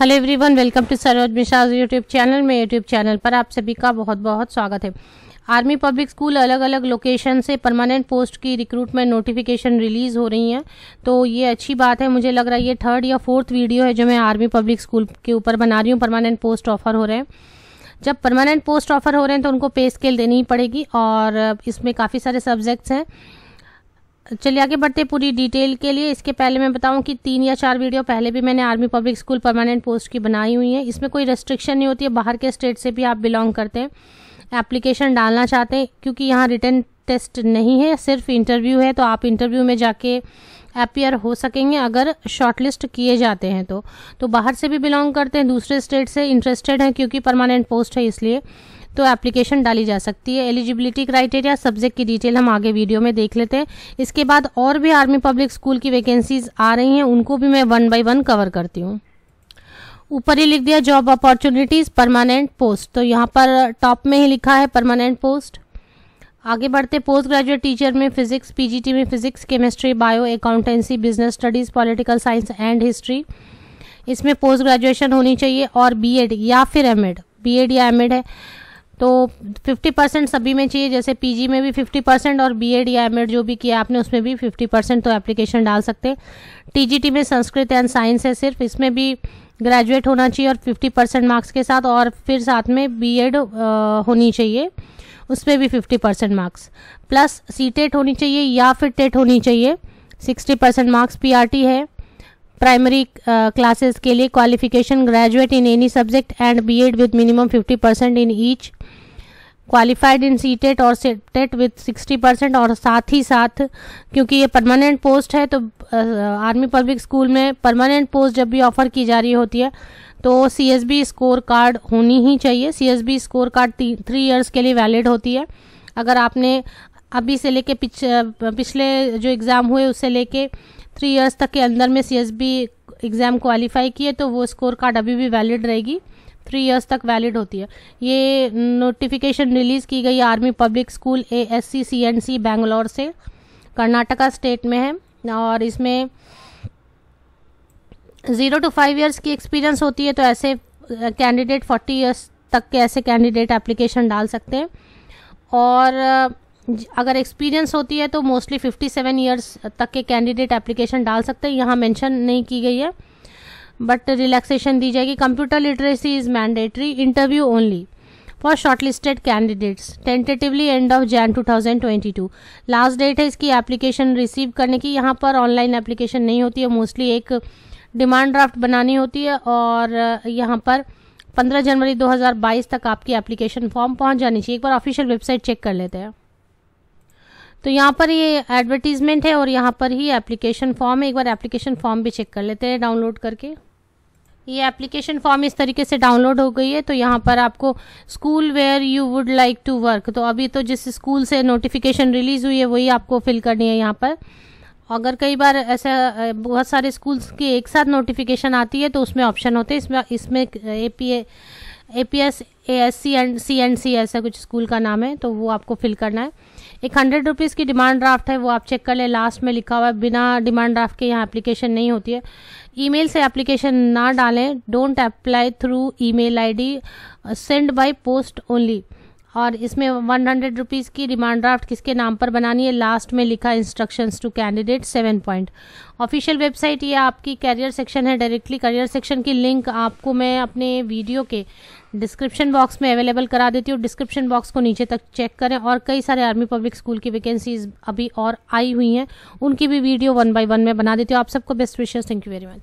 hello everyone welcome to Saroj मिशाज YouTube channel में YouTube channel पर आप सभी का बहुत बहुत स्वागत है आर्मी पब्लिक स्कूल अलग अलग लोकेशन से परमानेंट पोस्ट की रिक्रूटमेंट नोटिफिकेशन रिलीज़ हो रही है तो ये अच्छी बात है मुझे लग रहा है ये थर्ड या फोर्थ वीडियो है जो मैं आर्मी पब्लिक स्कूल के ऊपर बना रही हूँ परमानेंट पोस्ट ऑफर हो रहे हैं जब परमानेंट पोस्ट ऑफर हो रहे हैं तो उनको पे स्केल देनी ही पड़ेगी और इसमें काफ़ी सारे सब्जेक्ट्स हैं चलिए आगे बढ़ते पूरी डिटेल के लिए इसके पहले मैं बताऊं कि तीन या चार वीडियो पहले भी मैंने army public school permanent post की बनाई हुई है इसमें कोई रेस्ट्रिक्शन नहीं होती है बाहर के स्टेट से भी आप बिलोंग करते हैं एप्लीकेशन डालना चाहते हैं क्योंकि यहाँ रिटर्न टेस्ट नहीं है सिर्फ इंटरव्यू है तो आप इंटरव्यू में जाके अपियर हो सकेंगे अगर शॉर्टलिस्ट किए जाते हैं तो तो बाहर से भी बिलोंग करते हैं दूसरे स्टेट से इंटरेस्टेड हैं क्योंकि परमानेंट पोस्ट है इसलिए तो एप्लीकेशन डाली जा सकती है एलिजिबिलिटी क्राइटेरिया सब्जेक्ट की डिटेल हम आगे वीडियो में देख लेते हैं इसके बाद और भी आर्मी पब्लिक स्कूल की वैकेंसीज आ रही हैं उनको भी मैं वन बाई वन कवर करती हूँ ऊपर ही लिख दिया जॉब अपॉर्चुनिटीज परमानेंट पोस्ट तो यहाँ पर टॉप में ही लिखा है परमानेंट पोस्ट आगे बढ़ते पोस्ट ग्रेजुएट टीचर में फिजिक्स पीजीटी में physics chemistry bio accountancy business studies political science and history इसमें पोस्ट ग्रेजुएशन होनी चाहिए और बीएड या फिर एमएड बीएड या एमएड है तो 50 परसेंट सभी में चाहिए जैसे पीजी में भी 50 परसेंट और बीएड या एमएड जो भी किया आपने उसमें भी 50 परसेंट तो एप्लीकेशन डाल सकते हैं टीजीटी में संस्कृत एंड साइंस है सिर्फ इसमें भी ग्रेजुएट होना चाहिए और 50 परसेंट मार्क्स के साथ और फिर साथ में बीएड होनी चाहिए उसमें भी 50 percent marks plus C TET होनी चाहिए या फिर टेट e होनी चाहिए सिक्सटी परसेंट मार्क्स पी है प्राइमरी क्लासेस uh, के लिए qualification graduate in any subject and BEd with minimum 50 percent in each qualified in C TET और टेट विद सिक्सटी परसेंट और साथ ही साथ क्योंकि ये परमानेंट पोस्ट है तो आर्मी पब्लिक स्कूल में परमानेंट पोस्ट जब भी ऑफर की जा रही होती है तो C S B score card होनी ही चाहिए C S B score card three years के लिए वैलिड होती है अगर आपने अभी से लेके पिछ पिछले जो एग्ज़ाम हुए उससे लेके थ्री इयर्स तक के अंदर में C S B exam qualify किए तो वो स्कोर कार्ड अभी भी वैलिड रहेगी थ्री इयर्स तक वैलिड होती है ये नोटिफिकेशन रिलीज़ की गई army public school A S C C N C Bangalore से कर्नाटका स्टेट में है और इसमें ज़ीरो टू फाइव ईयर्स की एक्सपीरियंस होती है तो ऐसे कैंडिडेट फोर्टी ईयर्स तक के ऐसे कैंडिडेट एप्लीकेशन डाल सकते हैं और अगर एक्सपीरियंस होती है तो मोस्टली 57 सेवन ईयर्स तक के कैंडिडेट एप्लीकेशन डाल सकते हैं यहाँ मेंशन नहीं की गई है बट रिलैक्सेशन दी जाएगी computer literacy is mandatory interview only for shortlisted candidates tentatively end of Jan 2022 last date है इसकी एप्लीकेशन रिसीव करने की यहाँ पर ऑनलाइन एप्लीकेशन नहीं होती है मोस्टली एक डिमांड ड्राफ्ट बनानी होती है और यहाँ पर 15 जनवरी 2022 तक आपकी एप्लीकेशन फॉर्म पहुँच जानी चाहिए एक बार ऑफिशियल वेबसाइट चेक कर लेते हैं तो यहाँ पर ये एडवर्टीजमेंट है और यहाँ पर ही एप्लीकेशन फॉर्म है एक बार एप्लीकेशन फॉर्म भी चेक कर लेते हैं डाउनलोड करके ये एप्लीकेशन फॉर्म इस तरीके से डाउनलोड हो गई है तो यहाँ पर आपको school where you would like to work तो अभी तो जिस स्कूल से नोटिफिकेशन रिलीज़ हुई है वही आपको फिल करनी है यहाँ पर अगर कई बार ऐसा बहुत सारे स्कूल्स की एक साथ नोटिफिकेशन आती है तो उसमें ऑप्शन होते हैं इसमें इसमें A P A A P S A S C and C and C ऐसा कुछ स्कूल का नाम है तो वो आपको फिल करना है एक हंड्रेड रुपीज़ की डिमांड ड्राफ्ट है वो आप चेक कर लें लास्ट में लिखा हुआ है बिना डिमांड ड्राफ्ट के यहाँ एप्लीकेशन नहीं होती है ईमेल से एप्लीकेशन ना डालें don't apply through email ID send by post only और इसमें वन हंड्रेड रुपीज़ की रिमांड ड्राफ्ट किसके नाम पर बनानी है लास्ट में लिखा instructions to candidate seven point official website ये आपकी करियर सेक्शन है डायरेक्टली करियर सेक्शन की लिंक आपको मैं अपने वीडियो के डिस्क्रिप्शन बॉक्स में अवेलेबल करा देती हूँ डिस्क्रिप्शन बॉक्स को नीचे तक चेक करें और कई सारे आर्मी पब्लिक स्कूल की वैकेंसीज अभी और आई हुई हैं उनकी भी वीडियो वन बाय वन में बना देती हूँ आप सबको best wishes thank you very much